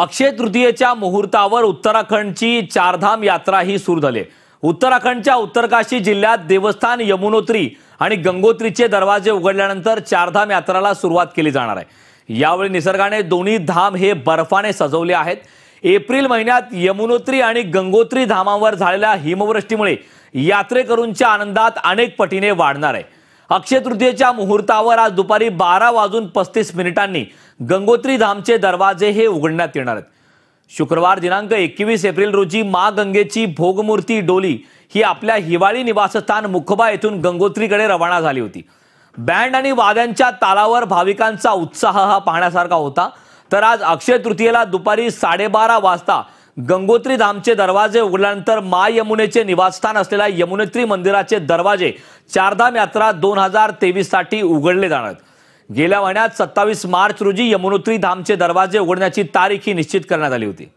अक्षय तृतीयेच्या मुहूर्तावर उत्तराखंडची चारधाम यात्रा ही सुरू झाली उत्तराखंडच्या उत्तरकाशी जिल्ह्यात देवस्थान यमुनोत्री आणि गंगोत्रीचे दरवाजे उघडल्यानंतर चारधाम यात्राला सुरुवात केली जाणार आहे यावेळी निसर्गाने दोन्ही धाम हे बर्फाने सजवले आहेत एप्रिल महिन्यात यमुनोत्री आणि गंगोत्री धामावर झालेल्या हिमवृष्टीमुळे यात्रेकरूंच्या आनंदात अनेक पटीने वाढणार आहे अक्षय तृतीयेच्या मुहूर्तावर आज दुपारी बारा वाजून पस्तीस मिनिटांनी गंगोत्री धामचे दरवाजे हे उघडण्यात येणार आहेत शुक्रवार दिनांक एकवीस एप्रिल रोजी मा गंगेची भोगमूर्ती डोली ही आपल्या हिवाळी निवासस्थान मुखबा येथून गंगोत्रीकडे रवाना झाली होती बँड आणि वाद्यांच्या तालावर भाविकांचा उत्साह हा पाहण्यासारखा होता तर आज अक्षय तृतीयेला दुपारी साडेबारा वाजता गंगोत्री धामचे दरवाजे उघडल्यानंतर मा यमुनेचे निवासस्थान असलेल्या यमुनेत्री मंदिराचे दरवाजे चारधाम यात्रा दोन हजार तेवीस साठी उघडले जाणार गेल्या महिन्यात सत्तावीस मार्च रोजी यमुनोत्री धामचे दरवाजे उघडण्याची तारीख ही निश्चित करण्यात आली होती